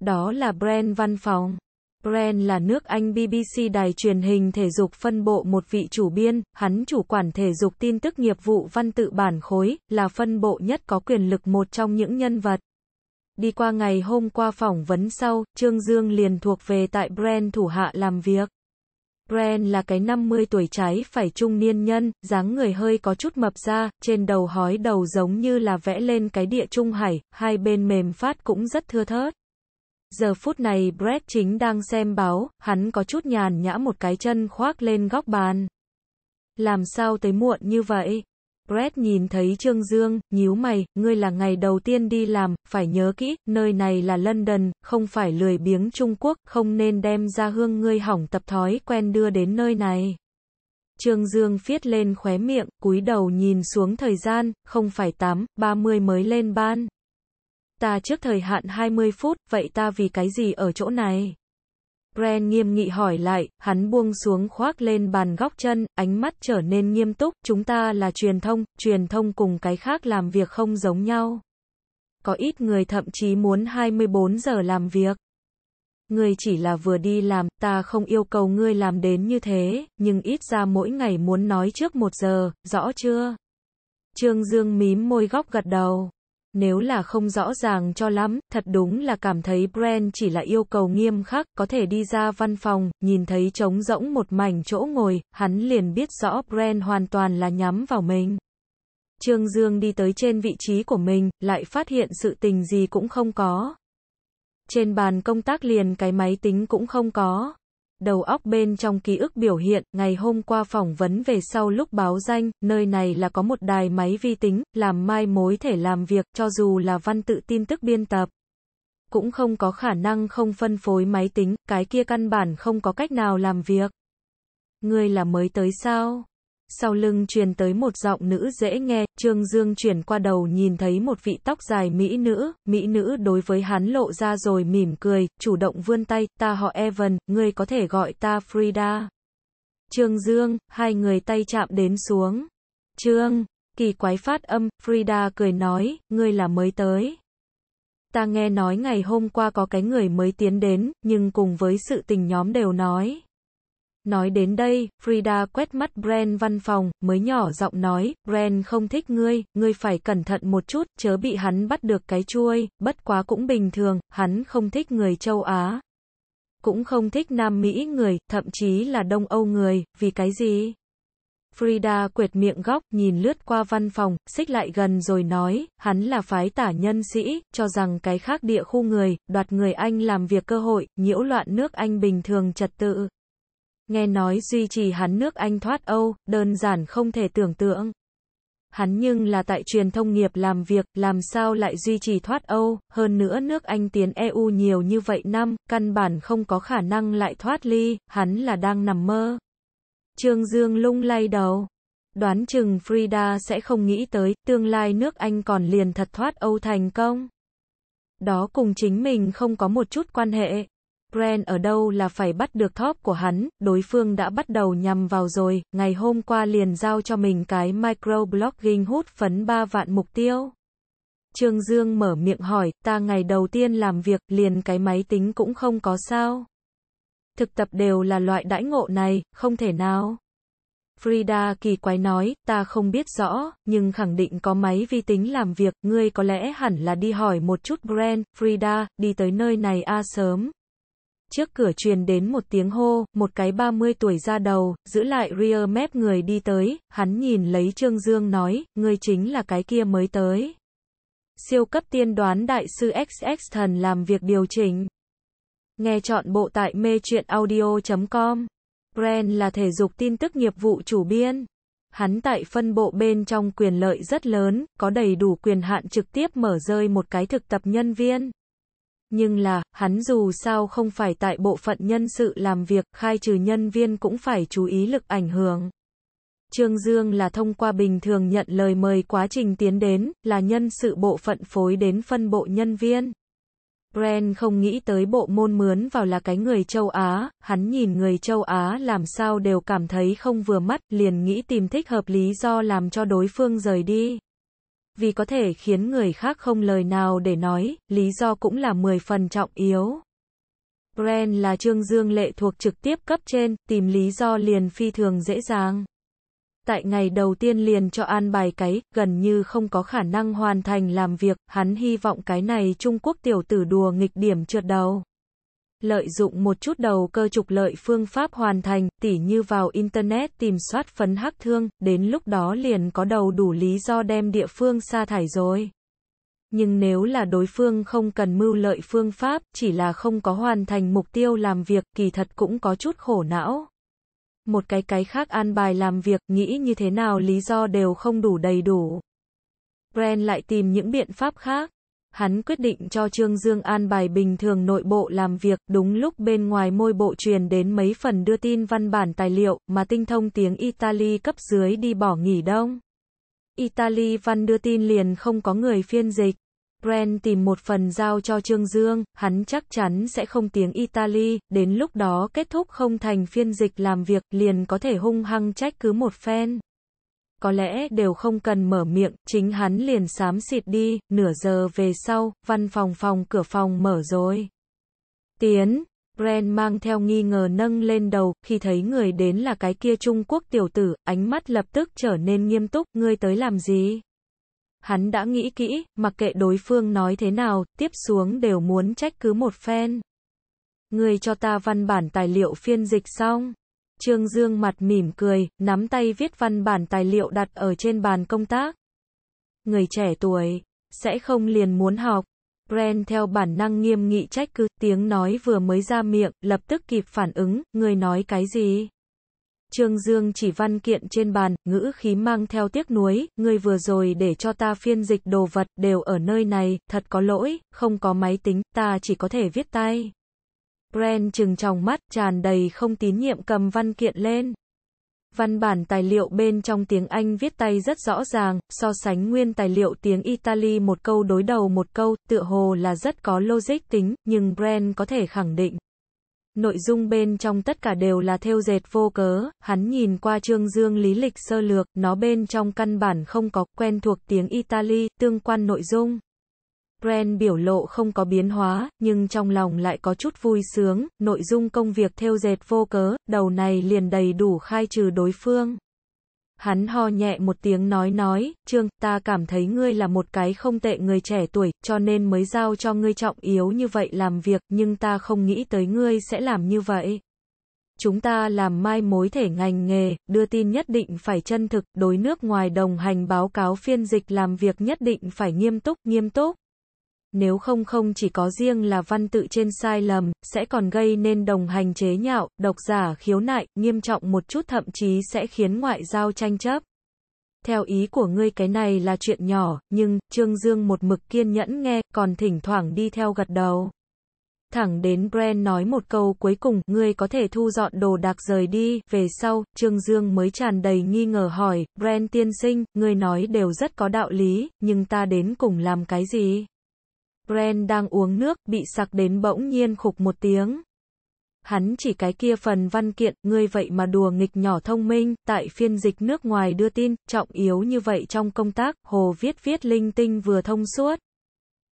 Đó là brand văn phòng. Brand là nước Anh BBC đài truyền hình thể dục phân bộ một vị chủ biên, hắn chủ quản thể dục tin tức nghiệp vụ văn tự bản khối, là phân bộ nhất có quyền lực một trong những nhân vật. Đi qua ngày hôm qua phỏng vấn sau, Trương Dương liền thuộc về tại Brand thủ hạ làm việc. Brand là cái 50 tuổi trái phải trung niên nhân, dáng người hơi có chút mập ra, trên đầu hói đầu giống như là vẽ lên cái địa trung hải, hai bên mềm phát cũng rất thưa thớt. Giờ phút này Brett chính đang xem báo, hắn có chút nhàn nhã một cái chân khoác lên góc bàn. Làm sao tới muộn như vậy? Brett nhìn thấy Trương Dương, nhíu mày, ngươi là ngày đầu tiên đi làm, phải nhớ kỹ, nơi này là London, không phải lười biếng Trung Quốc, không nên đem ra hương ngươi hỏng tập thói quen đưa đến nơi này. Trương Dương viết lên khóe miệng, cúi đầu nhìn xuống thời gian, không phải 8, 30 mới lên ban ta trước thời hạn 20 phút, vậy ta vì cái gì ở chỗ này? Bren nghiêm nghị hỏi lại, hắn buông xuống khoác lên bàn góc chân, ánh mắt trở nên nghiêm túc, chúng ta là truyền thông, truyền thông cùng cái khác làm việc không giống nhau. Có ít người thậm chí muốn 24 giờ làm việc. Ngươi chỉ là vừa đi làm, ta không yêu cầu ngươi làm đến như thế, nhưng ít ra mỗi ngày muốn nói trước một giờ, rõ chưa? Trương Dương mím môi góc gật đầu nếu là không rõ ràng cho lắm, thật đúng là cảm thấy brand chỉ là yêu cầu nghiêm khắc, có thể đi ra văn phòng, nhìn thấy trống rỗng một mảnh chỗ ngồi, hắn liền biết rõ brand hoàn toàn là nhắm vào mình. Trương Dương đi tới trên vị trí của mình, lại phát hiện sự tình gì cũng không có. Trên bàn công tác liền cái máy tính cũng không có đầu óc bên trong ký ức biểu hiện, ngày hôm qua phỏng vấn về sau lúc báo danh, nơi này là có một đài máy vi tính, làm mai mối thể làm việc, cho dù là văn tự tin tức biên tập. Cũng không có khả năng không phân phối máy tính, cái kia căn bản không có cách nào làm việc. người là mới tới sao? Sau lưng truyền tới một giọng nữ dễ nghe, Trương Dương chuyển qua đầu nhìn thấy một vị tóc dài mỹ nữ, mỹ nữ đối với hắn lộ ra rồi mỉm cười, chủ động vươn tay, ta họ Evan, ngươi có thể gọi ta Frida. Trương Dương, hai người tay chạm đến xuống. Trương, kỳ quái phát âm, Frida cười nói, ngươi là mới tới. Ta nghe nói ngày hôm qua có cái người mới tiến đến, nhưng cùng với sự tình nhóm đều nói. Nói đến đây, Frida quét mắt Brent văn phòng, mới nhỏ giọng nói, Brent không thích ngươi, ngươi phải cẩn thận một chút, chớ bị hắn bắt được cái chuôi, bất quá cũng bình thường, hắn không thích người châu Á. Cũng không thích Nam Mỹ người, thậm chí là Đông Âu người, vì cái gì? Frida quệt miệng góc, nhìn lướt qua văn phòng, xích lại gần rồi nói, hắn là phái tả nhân sĩ, cho rằng cái khác địa khu người, đoạt người Anh làm việc cơ hội, nhiễu loạn nước Anh bình thường trật tự. Nghe nói duy trì hắn nước Anh thoát Âu, đơn giản không thể tưởng tượng. Hắn nhưng là tại truyền thông nghiệp làm việc, làm sao lại duy trì thoát Âu, hơn nữa nước Anh tiến EU nhiều như vậy năm, căn bản không có khả năng lại thoát ly, hắn là đang nằm mơ. Trương Dương lung lay đầu. Đoán chừng Frida sẽ không nghĩ tới, tương lai nước Anh còn liền thật thoát Âu thành công. Đó cùng chính mình không có một chút quan hệ. Brand ở đâu là phải bắt được thóp của hắn, đối phương đã bắt đầu nhằm vào rồi, ngày hôm qua liền giao cho mình cái microblogging hút phấn 3 vạn mục tiêu. Trương Dương mở miệng hỏi, ta ngày đầu tiên làm việc, liền cái máy tính cũng không có sao. Thực tập đều là loại đãi ngộ này, không thể nào. Frida kỳ quái nói, ta không biết rõ, nhưng khẳng định có máy vi tính làm việc, ngươi có lẽ hẳn là đi hỏi một chút Brand, Frida, đi tới nơi này a sớm, Trước cửa truyền đến một tiếng hô, một cái 30 tuổi ra đầu, giữ lại rear mép người đi tới, hắn nhìn lấy Trương Dương nói, người chính là cái kia mới tới. Siêu cấp tiên đoán đại sư XX thần làm việc điều chỉnh. Nghe chọn bộ tại mê chuyện audio.com. Brand là thể dục tin tức nghiệp vụ chủ biên. Hắn tại phân bộ bên trong quyền lợi rất lớn, có đầy đủ quyền hạn trực tiếp mở rơi một cái thực tập nhân viên. Nhưng là, hắn dù sao không phải tại bộ phận nhân sự làm việc, khai trừ nhân viên cũng phải chú ý lực ảnh hưởng. Trương Dương là thông qua bình thường nhận lời mời quá trình tiến đến, là nhân sự bộ phận phối đến phân bộ nhân viên. Brand không nghĩ tới bộ môn mướn vào là cái người châu Á, hắn nhìn người châu Á làm sao đều cảm thấy không vừa mắt, liền nghĩ tìm thích hợp lý do làm cho đối phương rời đi vì có thể khiến người khác không lời nào để nói, lý do cũng là 10 phần trọng yếu. Brand là Trương Dương lệ thuộc trực tiếp cấp trên, tìm lý do liền phi thường dễ dàng. Tại ngày đầu tiên liền cho an bài cái, gần như không có khả năng hoàn thành làm việc, hắn hy vọng cái này Trung Quốc tiểu tử đùa nghịch điểm trượt đầu lợi dụng một chút đầu cơ trục lợi phương pháp hoàn thành, tỉ như vào Internet tìm soát phấn hắc thương, đến lúc đó liền có đầu đủ lý do đem địa phương sa thải rồi. Nhưng nếu là đối phương không cần mưu lợi phương pháp, chỉ là không có hoàn thành mục tiêu làm việc, kỳ thật cũng có chút khổ não. Một cái cái khác an bài làm việc, nghĩ như thế nào lý do đều không đủ đầy đủ. Brand lại tìm những biện pháp khác. Hắn quyết định cho Trương Dương an bài bình thường nội bộ làm việc, đúng lúc bên ngoài môi bộ truyền đến mấy phần đưa tin văn bản tài liệu mà tinh thông tiếng Italy cấp dưới đi bỏ nghỉ đông. Italy văn đưa tin liền không có người phiên dịch. Brand tìm một phần giao cho Trương Dương, hắn chắc chắn sẽ không tiếng Italy, đến lúc đó kết thúc không thành phiên dịch làm việc liền có thể hung hăng trách cứ một phen có lẽ đều không cần mở miệng, chính hắn liền xám xịt đi, nửa giờ về sau, văn phòng phòng cửa phòng mở rồi. Tiến, Bren mang theo nghi ngờ nâng lên đầu, khi thấy người đến là cái kia Trung Quốc tiểu tử, ánh mắt lập tức trở nên nghiêm túc, ngươi tới làm gì? Hắn đã nghĩ kỹ, mặc kệ đối phương nói thế nào, tiếp xuống đều muốn trách cứ một phen. Ngươi cho ta văn bản tài liệu phiên dịch xong. Trương Dương mặt mỉm cười, nắm tay viết văn bản tài liệu đặt ở trên bàn công tác. Người trẻ tuổi, sẽ không liền muốn học. Brent theo bản năng nghiêm nghị trách cứ, tiếng nói vừa mới ra miệng, lập tức kịp phản ứng, người nói cái gì? Trương Dương chỉ văn kiện trên bàn, ngữ khí mang theo tiếc nuối, người vừa rồi để cho ta phiên dịch đồ vật, đều ở nơi này, thật có lỗi, không có máy tính, ta chỉ có thể viết tay. Brent trừng tròng mắt, tràn đầy không tín nhiệm cầm văn kiện lên. Văn bản tài liệu bên trong tiếng Anh viết tay rất rõ ràng, so sánh nguyên tài liệu tiếng Italy một câu đối đầu một câu, tựa hồ là rất có logic tính, nhưng Brent có thể khẳng định. Nội dung bên trong tất cả đều là theo dệt vô cớ, hắn nhìn qua trương dương lý lịch sơ lược, nó bên trong căn bản không có quen thuộc tiếng Italy, tương quan nội dung. Brand biểu lộ không có biến hóa, nhưng trong lòng lại có chút vui sướng, nội dung công việc theo dệt vô cớ, đầu này liền đầy đủ khai trừ đối phương. Hắn ho nhẹ một tiếng nói nói, Trương, ta cảm thấy ngươi là một cái không tệ người trẻ tuổi, cho nên mới giao cho ngươi trọng yếu như vậy làm việc, nhưng ta không nghĩ tới ngươi sẽ làm như vậy. Chúng ta làm mai mối thể ngành nghề, đưa tin nhất định phải chân thực, đối nước ngoài đồng hành báo cáo phiên dịch làm việc nhất định phải nghiêm túc, nghiêm túc. Nếu không không chỉ có riêng là văn tự trên sai lầm, sẽ còn gây nên đồng hành chế nhạo, độc giả khiếu nại, nghiêm trọng một chút thậm chí sẽ khiến ngoại giao tranh chấp. Theo ý của ngươi cái này là chuyện nhỏ, nhưng, Trương Dương một mực kiên nhẫn nghe, còn thỉnh thoảng đi theo gật đầu. Thẳng đến Brand nói một câu cuối cùng, ngươi có thể thu dọn đồ đạc rời đi, về sau, Trương Dương mới tràn đầy nghi ngờ hỏi, Brand tiên sinh, ngươi nói đều rất có đạo lý, nhưng ta đến cùng làm cái gì? Bren đang uống nước, bị sặc đến bỗng nhiên khục một tiếng. Hắn chỉ cái kia phần văn kiện, ngươi vậy mà đùa nghịch nhỏ thông minh, tại phiên dịch nước ngoài đưa tin, trọng yếu như vậy trong công tác, hồ viết viết linh tinh vừa thông suốt.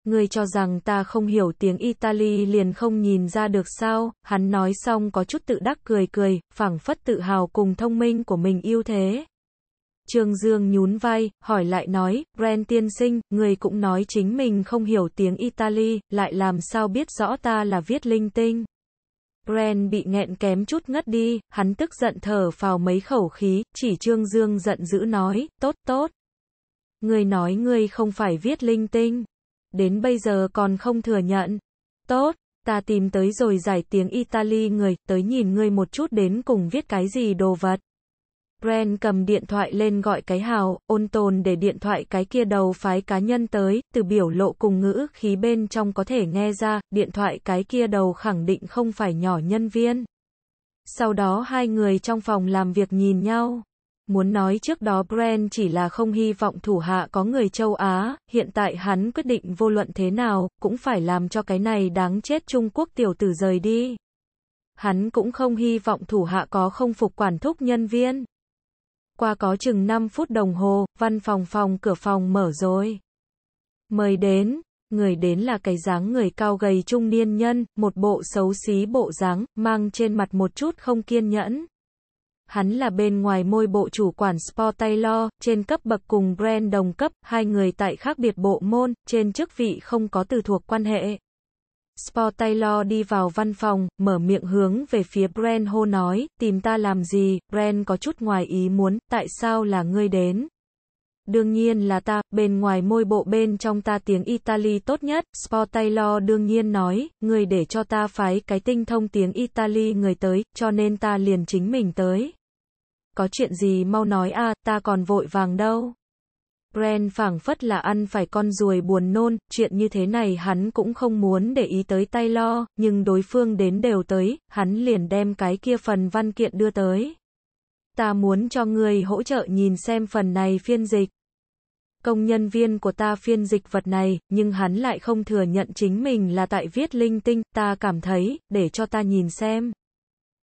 Ngươi cho rằng ta không hiểu tiếng Italy liền không nhìn ra được sao, hắn nói xong có chút tự đắc cười cười, phảng phất tự hào cùng thông minh của mình yêu thế. Trương Dương nhún vai, hỏi lại nói, Brent tiên sinh, người cũng nói chính mình không hiểu tiếng Italy, lại làm sao biết rõ ta là viết linh tinh. Brent bị nghẹn kém chút ngất đi, hắn tức giận thở vào mấy khẩu khí, chỉ Trương Dương giận dữ nói, tốt tốt. Người nói người không phải viết linh tinh. Đến bây giờ còn không thừa nhận. Tốt, ta tìm tới rồi giải tiếng Italy người, tới nhìn người một chút đến cùng viết cái gì đồ vật. Brand cầm điện thoại lên gọi cái hào, ôn tồn để điện thoại cái kia đầu phái cá nhân tới, từ biểu lộ cùng ngữ khí bên trong có thể nghe ra, điện thoại cái kia đầu khẳng định không phải nhỏ nhân viên. Sau đó hai người trong phòng làm việc nhìn nhau. Muốn nói trước đó Brand chỉ là không hy vọng thủ hạ có người châu Á, hiện tại hắn quyết định vô luận thế nào, cũng phải làm cho cái này đáng chết Trung Quốc tiểu tử rời đi. Hắn cũng không hy vọng thủ hạ có không phục quản thúc nhân viên. Qua có chừng 5 phút đồng hồ, văn phòng phòng cửa phòng mở rồi. Mời đến, người đến là cái dáng người cao gầy trung niên nhân, một bộ xấu xí bộ dáng, mang trên mặt một chút không kiên nhẫn. Hắn là bên ngoài môi bộ chủ quản Sport Taylor, trên cấp bậc cùng brand đồng cấp, hai người tại khác biệt bộ môn, trên chức vị không có từ thuộc quan hệ. Sport Taylor đi vào văn phòng, mở miệng hướng về phía Brent hô nói, tìm ta làm gì, Brent có chút ngoài ý muốn, tại sao là ngươi đến? Đương nhiên là ta, bên ngoài môi bộ bên trong ta tiếng Italy tốt nhất, Sport Taylor đương nhiên nói, người để cho ta phái cái tinh thông tiếng Italy người tới, cho nên ta liền chính mình tới. Có chuyện gì mau nói a ta còn vội vàng đâu. Bren phảng phất là ăn phải con ruồi buồn nôn, chuyện như thế này hắn cũng không muốn để ý tới tay lo, nhưng đối phương đến đều tới, hắn liền đem cái kia phần văn kiện đưa tới. Ta muốn cho người hỗ trợ nhìn xem phần này phiên dịch. Công nhân viên của ta phiên dịch vật này, nhưng hắn lại không thừa nhận chính mình là tại viết linh tinh, ta cảm thấy, để cho ta nhìn xem.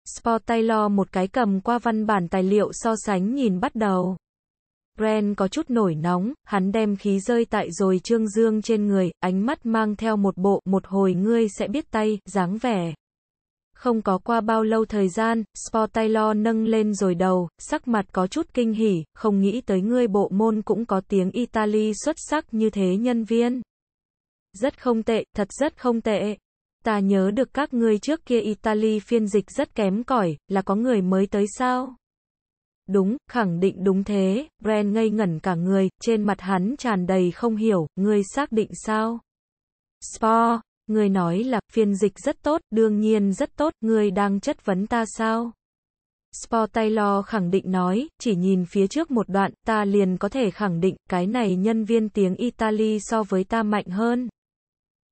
Sport Taylor một cái cầm qua văn bản tài liệu so sánh nhìn bắt đầu. Brand có chút nổi nóng, hắn đem khí rơi tại rồi Trương Dương trên người, ánh mắt mang theo một bộ, một hồi ngươi sẽ biết tay, dáng vẻ. Không có qua bao lâu thời gian, Sport Taylor nâng lên rồi đầu, sắc mặt có chút kinh hỉ, không nghĩ tới ngươi bộ môn cũng có tiếng Italy xuất sắc như thế nhân viên. Rất không tệ, thật rất không tệ. Ta nhớ được các ngươi trước kia Italy phiên dịch rất kém cỏi, là có người mới tới sao? Đúng, khẳng định đúng thế, Brent ngây ngẩn cả người, trên mặt hắn tràn đầy không hiểu, ngươi xác định sao? Spa, ngươi nói là, phiên dịch rất tốt, đương nhiên rất tốt, ngươi đang chất vấn ta sao? Spa Taylor khẳng định nói, chỉ nhìn phía trước một đoạn, ta liền có thể khẳng định, cái này nhân viên tiếng Italy so với ta mạnh hơn.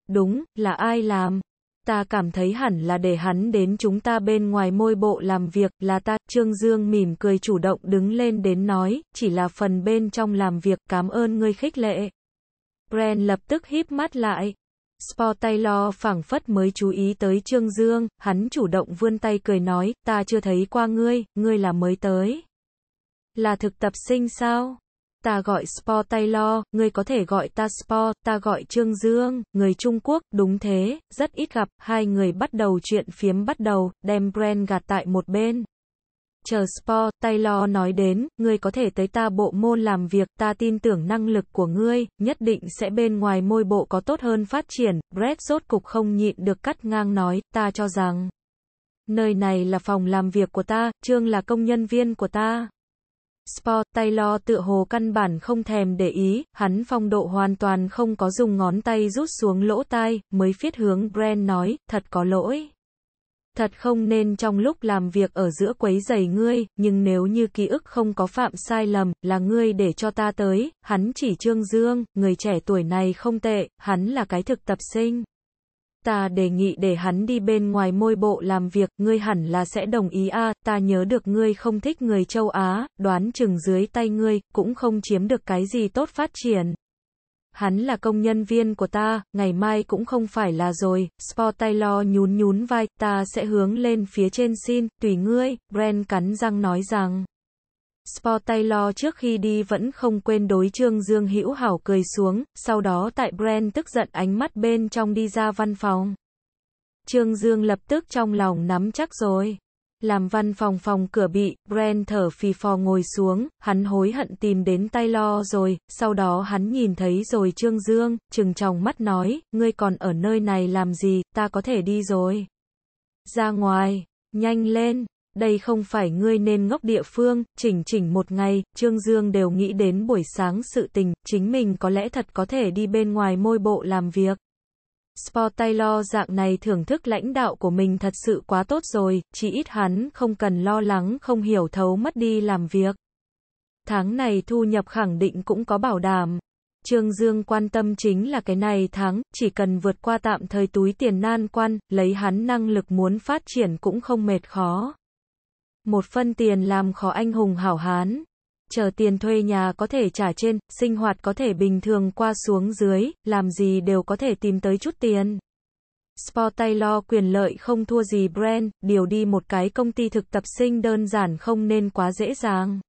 Đúng, là ai làm? ta cảm thấy hẳn là để hắn đến chúng ta bên ngoài môi bộ làm việc, là ta, Trương Dương mỉm cười chủ động đứng lên đến nói, chỉ là phần bên trong làm việc, cảm ơn ngươi khích lệ. Brand lập tức híp mắt lại. Sportaylor phảng phất mới chú ý tới Trương Dương, hắn chủ động vươn tay cười nói, ta chưa thấy qua ngươi, ngươi là mới tới. Là thực tập sinh sao? ta gọi Sport Taylor, người có thể gọi ta Sport, ta gọi Trương Dương, người Trung Quốc, đúng thế, rất ít gặp, hai người bắt đầu chuyện phiếm bắt đầu, đem Brand gạt tại một bên. Chờ Sport, Taylor nói đến, người có thể tới ta bộ môn làm việc, ta tin tưởng năng lực của ngươi, nhất định sẽ bên ngoài môi bộ có tốt hơn phát triển, Brett rốt cục không nhịn được cắt ngang nói, ta cho rằng, nơi này là phòng làm việc của ta, Trương là công nhân viên của ta. Sport Taylor tựa hồ căn bản không thèm để ý, hắn phong độ hoàn toàn không có dùng ngón tay rút xuống lỗ tai, mới phiết hướng Brand nói, thật có lỗi. Thật không nên trong lúc làm việc ở giữa quấy giày ngươi, nhưng nếu như ký ức không có phạm sai lầm, là ngươi để cho ta tới, hắn chỉ Trương Dương, người trẻ tuổi này không tệ, hắn là cái thực tập sinh ta đề nghị để hắn đi bên ngoài môi bộ làm việc, ngươi hẳn là sẽ đồng ý a, à, ta nhớ được ngươi không thích người châu Á, đoán chừng dưới tay ngươi, cũng không chiếm được cái gì tốt phát triển. Hắn là công nhân viên của ta, ngày mai cũng không phải là rồi, Sport Taylor nhún nhún vai, ta sẽ hướng lên phía trên xin, tùy ngươi, Brent cắn răng nói rằng. Sport Taylor trước khi đi vẫn không quên đối Trương Dương Hữu Hảo cười xuống, sau đó tại Brent tức giận ánh mắt bên trong đi ra văn phòng. Trương Dương lập tức trong lòng nắm chắc rồi. Làm văn phòng phòng cửa bị, Brent thở phì phò ngồi xuống, hắn hối hận tìm đến Taylor rồi, sau đó hắn nhìn thấy rồi Trương Dương, trừng tròng mắt nói, ngươi còn ở nơi này làm gì, ta có thể đi rồi. Ra ngoài, nhanh lên, đây không phải ngươi nên ngốc địa phương, chỉnh chỉnh một ngày, Trương Dương đều nghĩ đến buổi sáng sự tình, chính mình có lẽ thật có thể đi bên ngoài môi bộ làm việc. Sport Taylor dạng này thưởng thức lãnh đạo của mình thật sự quá tốt rồi, chỉ ít hắn không cần lo lắng không hiểu thấu mất đi làm việc. Tháng này thu nhập khẳng định cũng có bảo đảm. Trương Dương quan tâm chính là cái này tháng, chỉ cần vượt qua tạm thời túi tiền nan quan, lấy hắn năng lực muốn phát triển cũng không mệt khó. Một phân tiền làm khó anh hùng hảo hán. Chờ tiền thuê nhà có thể trả trên, sinh hoạt có thể bình thường qua xuống dưới, làm gì đều có thể tìm tới chút tiền. Sport Taylor quyền lợi không thua gì brand, điều đi một cái công ty thực tập sinh đơn giản không nên quá dễ dàng.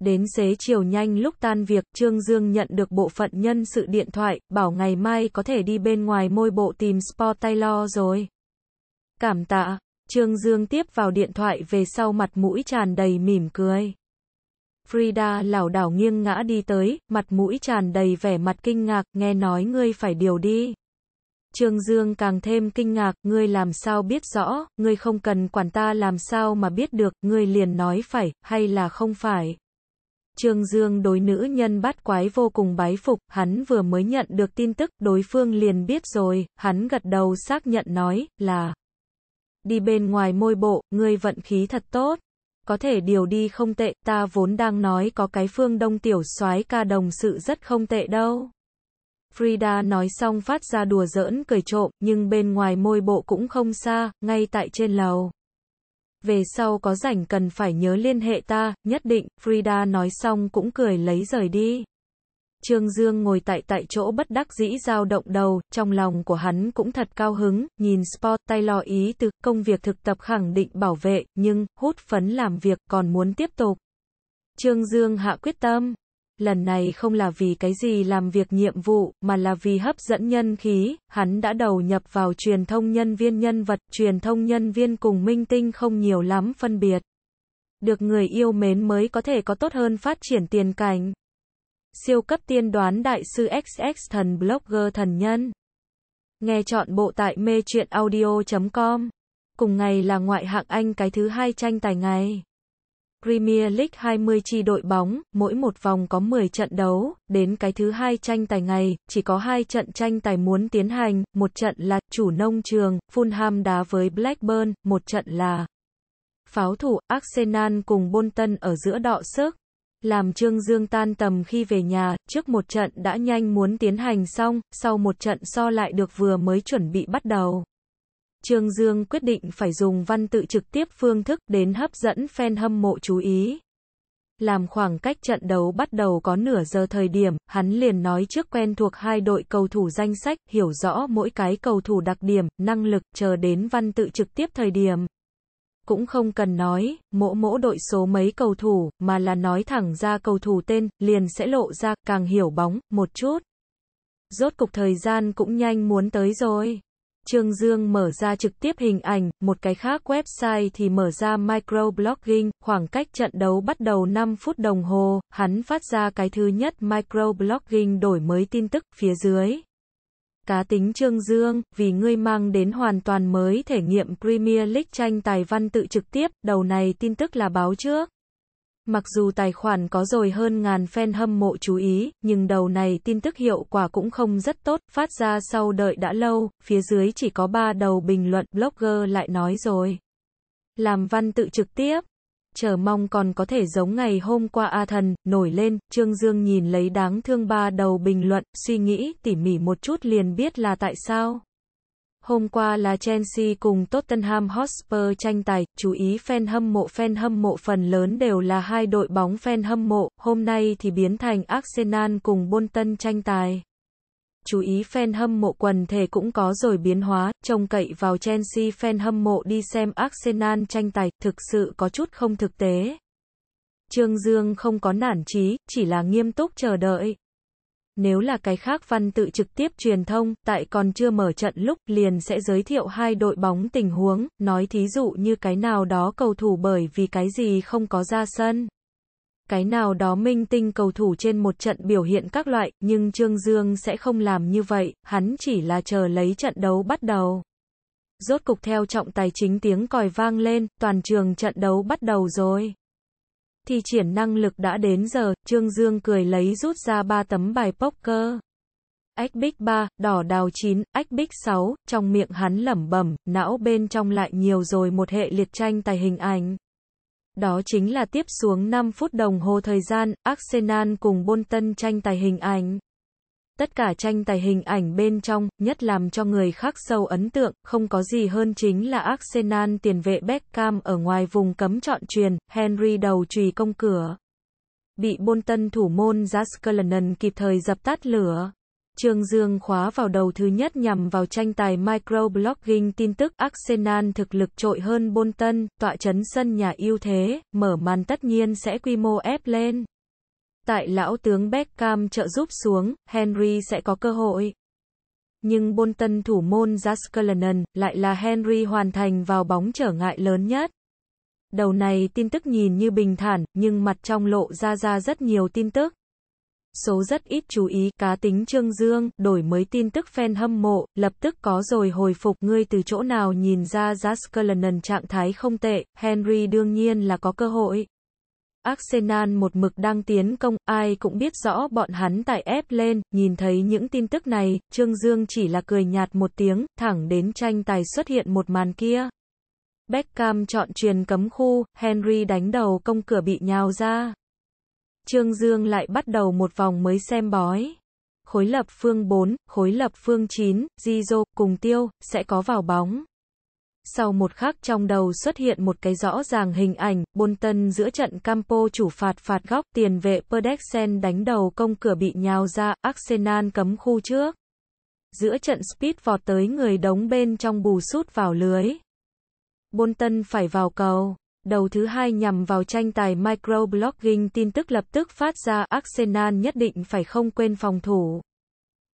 Đến xế chiều nhanh lúc tan việc, Trương Dương nhận được bộ phận nhân sự điện thoại, bảo ngày mai có thể đi bên ngoài môi bộ tìm Sport Taylor rồi. Cảm tạ. Trương Dương tiếp vào điện thoại về sau mặt mũi tràn đầy mỉm cười. Frida lảo đảo nghiêng ngã đi tới, mặt mũi tràn đầy vẻ mặt kinh ngạc, nghe nói ngươi phải điều đi. Trương Dương càng thêm kinh ngạc, ngươi làm sao biết rõ, ngươi không cần quản ta làm sao mà biết được, ngươi liền nói phải, hay là không phải. Trương Dương đối nữ nhân bắt quái vô cùng bái phục, hắn vừa mới nhận được tin tức, đối phương liền biết rồi, hắn gật đầu xác nhận nói, là đi bên ngoài môi bộ, ngươi vận khí thật tốt. Có thể điều đi không tệ, ta vốn đang nói có cái phương đông tiểu soái ca đồng sự rất không tệ đâu. Frida nói xong phát ra đùa giỡn cười trộm, nhưng bên ngoài môi bộ cũng không xa, ngay tại trên lầu. Về sau có rảnh cần phải nhớ liên hệ ta, nhất định, Frida nói xong cũng cười lấy rời đi. Trương Dương ngồi tại tại chỗ bất đắc dĩ dao động đầu, trong lòng của hắn cũng thật cao hứng, nhìn Sport tay lo ý từ công việc thực tập khẳng định bảo vệ, nhưng, hút phấn làm việc còn muốn tiếp tục. Trương Dương hạ quyết tâm, lần này không là vì cái gì làm việc nhiệm vụ, mà là vì hấp dẫn nhân khí, hắn đã đầu nhập vào truyền thông nhân viên nhân vật, truyền thông nhân viên cùng minh tinh không nhiều lắm phân biệt. Được người yêu mến mới có thể có tốt hơn phát triển tiền cảnh. Siêu cấp tiên đoán đại sư XX thần blogger thần nhân. Nghe chọn bộ tại mê truyện audio.com. Cùng ngày là ngoại hạng Anh cái thứ hai tranh tài ngày. Premier League 20 chi đội bóng, mỗi một vòng có 10 trận đấu, đến cái thứ hai tranh tài ngày, chỉ có hai trận tranh tài muốn tiến hành, một trận là chủ nông trường, Fulham đá với Blackburn, một trận là pháo thủ Arsenal cùng Bolton ở giữa đọ sức làm Trương Dương tan tầm khi về nhà, trước một trận đã nhanh muốn tiến hành xong, sau một trận so lại được vừa mới chuẩn bị bắt đầu. Trương Dương quyết định phải dùng văn tự trực tiếp phương thức đến hấp dẫn fan hâm mộ chú ý. Làm khoảng cách trận đấu bắt đầu có nửa giờ thời điểm, hắn liền nói trước quen thuộc hai đội cầu thủ danh sách, hiểu rõ mỗi cái cầu thủ đặc điểm, năng lực, chờ đến văn tự trực tiếp thời điểm cũng không cần nói, mỗ mỗ đội số mấy cầu thủ, mà là nói thẳng ra cầu thủ tên, liền sẽ lộ ra, càng hiểu bóng, một chút. Rốt cục thời gian cũng nhanh muốn tới rồi. Trương Dương mở ra trực tiếp hình ảnh, một cái khác website thì mở ra microblogging, khoảng cách trận đấu bắt đầu 5 phút đồng hồ, hắn phát ra cái thứ nhất microblogging đổi mới tin tức phía dưới cá tính Trương Dương, vì ngươi mang đến hoàn toàn mới thể nghiệm Premier League tranh tài văn tự trực tiếp, đầu này tin tức là báo trước. Mặc dù tài khoản có rồi hơn ngàn fan hâm mộ chú ý, nhưng đầu này tin tức hiệu quả cũng không rất tốt, phát ra sau đợi đã lâu, phía dưới chỉ có ba đầu bình luận, blogger lại nói rồi. Làm văn tự trực tiếp chờ mong còn có thể giống ngày hôm qua A Thần, nổi lên, Trương Dương nhìn lấy đáng thương ba đầu bình luận, suy nghĩ tỉ mỉ một chút liền biết là tại sao. Hôm qua là Chelsea cùng Tottenham Hotspur tranh tài, chú ý fan hâm mộ fan hâm mộ phần lớn đều là hai đội bóng fan hâm mộ, hôm nay thì biến thành Arsenal cùng Bolton tranh tài chú ý fan hâm mộ quần thể cũng có rồi biến hóa, trông cậy vào Chelsea fan hâm mộ đi xem Arsenal tranh tài, thực sự có chút không thực tế. Trương Dương không có nản trí chỉ là nghiêm túc chờ đợi. Nếu là cái khác văn tự trực tiếp truyền thông, tại còn chưa mở trận lúc liền sẽ giới thiệu hai đội bóng tình huống, nói thí dụ như cái nào đó cầu thủ bởi vì cái gì không có ra sân cái nào đó minh tinh cầu thủ trên một trận biểu hiện các loại, nhưng Trương Dương sẽ không làm như vậy, hắn chỉ là chờ lấy trận đấu bắt đầu. Rốt cục theo trọng tài chính tiếng còi vang lên, toàn trường trận đấu bắt đầu rồi. Thì triển năng lực đã đến giờ, Trương Dương cười lấy rút ra ba tấm bài poker. Ách bích 3, đỏ đào 9, ách bích 6, trong miệng hắn lẩm bẩm, não bên trong lại nhiều rồi một hệ liệt tranh tài hình ảnh. Đó chính là tiếp xuống 5 phút đồng hồ thời gian, Arsenal cùng Bolton tranh tài hình ảnh. Tất cả tranh tài hình ảnh bên trong, nhất làm cho người khác sâu ấn tượng, không có gì hơn chính là Arsenal tiền vệ Beckham ở ngoài vùng cấm chọn truyền, Henry đầu chùy công cửa. Bị Bolton thủ môn Jaskalanen kịp thời dập tắt lửa. Trương Dương khóa vào đầu thứ nhất nhằm vào tranh tài microblogging tin tức Arsenal thực lực trội hơn Bolton, tọa chấn sân nhà ưu thế, mở màn tất nhiên sẽ quy mô ép lên. Tại lão tướng Beckham trợ giúp xuống, Henry sẽ có cơ hội. Nhưng Bolton thủ môn Jaskalanen lại là Henry hoàn thành vào bóng trở ngại lớn nhất. Đầu này tin tức nhìn như bình thản, nhưng mặt trong lộ ra ra rất nhiều tin tức số rất ít chú ý, cá tính Trương Dương, đổi mới tin tức fan hâm mộ, lập tức có rồi hồi phục ngươi từ chỗ nào nhìn ra Jaskalanen trạng thái không tệ, Henry đương nhiên là có cơ hội. Arsenal một mực đang tiến công, ai cũng biết rõ bọn hắn tại ép lên, nhìn thấy những tin tức này, Trương Dương chỉ là cười nhạt một tiếng, thẳng đến tranh tài xuất hiện một màn kia. Beckham chọn truyền cấm khu, Henry đánh đầu công cửa bị nhào ra. Trương Dương lại bắt đầu một vòng mới xem bói. Khối lập phương 4, khối lập phương 9, Di Dô, cùng tiêu, sẽ có vào bóng. Sau một khắc trong đầu xuất hiện một cái rõ ràng hình ảnh, bôn tân giữa trận Campo chủ phạt phạt góc, tiền vệ Perdexen đánh đầu công cửa bị nhào ra, Arsenal cấm khu trước. Giữa trận Speed vọt tới người đóng bên trong bù sút vào lưới. Bôn tân phải vào cầu đầu thứ hai nhằm vào tranh tài microblogging tin tức lập tức phát ra Arsenal nhất định phải không quên phòng thủ.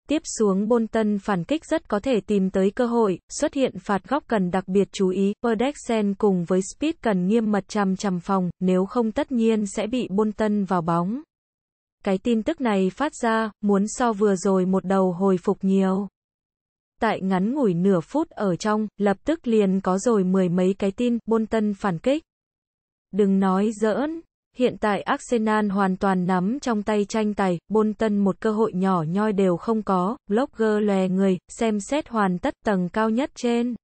Tiếp xuống Bolton phản kích rất có thể tìm tới cơ hội, xuất hiện phạt góc cần đặc biệt chú ý, Pedersen cùng với Speed cần nghiêm mật chằm chằm phòng, nếu không tất nhiên sẽ bị Bolton vào bóng. Cái tin tức này phát ra, muốn so vừa rồi một đầu hồi phục nhiều. Tại ngắn ngủi nửa phút ở trong, lập tức liền có rồi mười mấy cái tin, Bolton phản kích. Đừng nói giỡn, hiện tại Arsenal hoàn toàn nắm trong tay tranh tài, Bôn Tân một cơ hội nhỏ nhoi đều không có, blogger lè người, xem xét hoàn tất tầng cao nhất trên.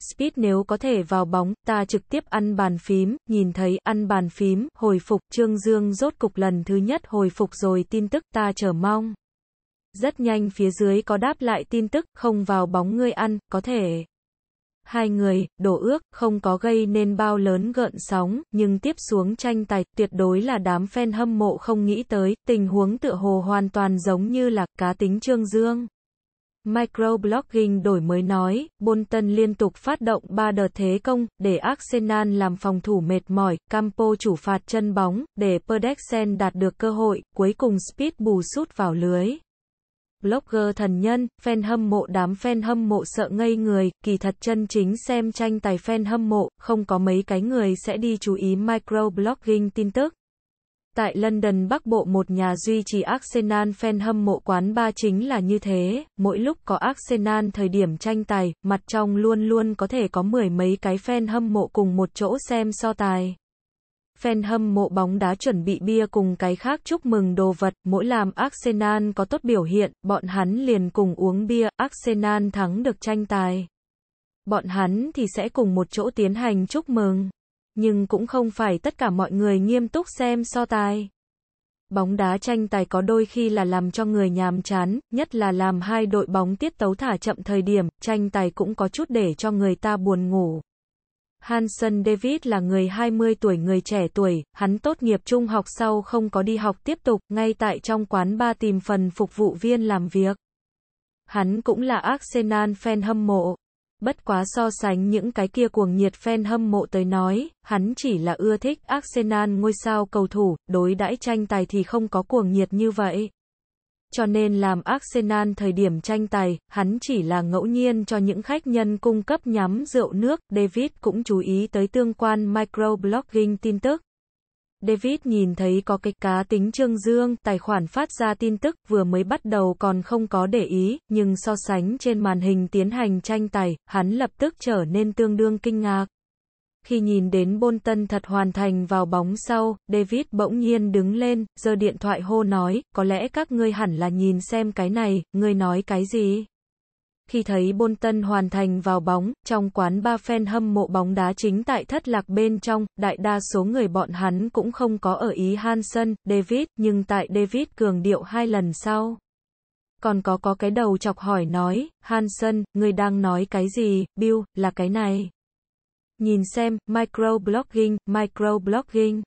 Speed nếu có thể vào bóng, ta trực tiếp ăn bàn phím, nhìn thấy ăn bàn phím, hồi phục, Trương Dương rốt cục lần thứ nhất hồi phục rồi tin tức ta chờ mong. Rất nhanh phía dưới có đáp lại tin tức, không vào bóng ngươi ăn, có thể. Hai người, đổ ước, không có gây nên bao lớn gợn sóng, nhưng tiếp xuống tranh tài, tuyệt đối là đám fan hâm mộ không nghĩ tới, tình huống tựa hồ hoàn toàn giống như là cá tính Trương Dương. Microblogging đổi mới nói, Bolton liên tục phát động 3 đợt thế công, để Arsenal làm phòng thủ mệt mỏi, Campo chủ phạt chân bóng, để Pedersen đạt được cơ hội, cuối cùng Speed bù sút vào lưới blogger thần nhân, fan hâm mộ đám fan hâm mộ sợ ngây người, kỳ thật chân chính xem tranh tài fan hâm mộ, không có mấy cái người sẽ đi chú ý microblogging tin tức. Tại London Bắc Bộ một nhà duy trì Arsenal fan hâm mộ quán ba chính là như thế, mỗi lúc có Arsenal thời điểm tranh tài, mặt trong luôn luôn có thể có mười mấy cái fan hâm mộ cùng một chỗ xem so tài fan hâm mộ bóng đá chuẩn bị bia cùng cái khác chúc mừng đồ vật, mỗi làm Arsenal có tốt biểu hiện, bọn hắn liền cùng uống bia, Arsenal thắng được tranh tài. Bọn hắn thì sẽ cùng một chỗ tiến hành chúc mừng. Nhưng cũng không phải tất cả mọi người nghiêm túc xem so tài. Bóng đá tranh tài có đôi khi là làm cho người nhàm chán, nhất là làm hai đội bóng tiết tấu thả chậm thời điểm, tranh tài cũng có chút để cho người ta buồn ngủ. Hanson David là người 20 tuổi người trẻ tuổi, hắn tốt nghiệp trung học sau không có đi học tiếp tục, ngay tại trong quán ba tìm phần phục vụ viên làm việc. Hắn cũng là Arsenal fan hâm mộ. Bất quá so sánh những cái kia cuồng nhiệt fan hâm mộ tới nói, hắn chỉ là ưa thích Arsenal ngôi sao cầu thủ, đối đãi tranh tài thì không có cuồng nhiệt như vậy cho nên làm Arsenal thời điểm tranh tài, hắn chỉ là ngẫu nhiên cho những khách nhân cung cấp nhắm rượu nước. David cũng chú ý tới tương quan microblogging tin tức. David nhìn thấy có cái cá tính Trương Dương, tài khoản phát ra tin tức vừa mới bắt đầu còn không có để ý, nhưng so sánh trên màn hình tiến hành tranh tài, hắn lập tức trở nên tương đương kinh ngạc. Khi nhìn đến Bolton thật hoàn thành vào bóng sau, David bỗng nhiên đứng lên, giơ điện thoại hô nói, có lẽ các ngươi hẳn là nhìn xem cái này, ngươi nói cái gì? Khi thấy Bolton hoàn thành vào bóng, trong quán ba fan hâm mộ bóng đá chính tại thất lạc bên trong, đại đa số người bọn hắn cũng không có ở ý Hansen, David, nhưng tại David cường điệu hai lần sau. Còn có có cái đầu chọc hỏi nói, Hansen, người đang nói cái gì, Bill, là cái này. Nhìn xem, microblogging, microblogging.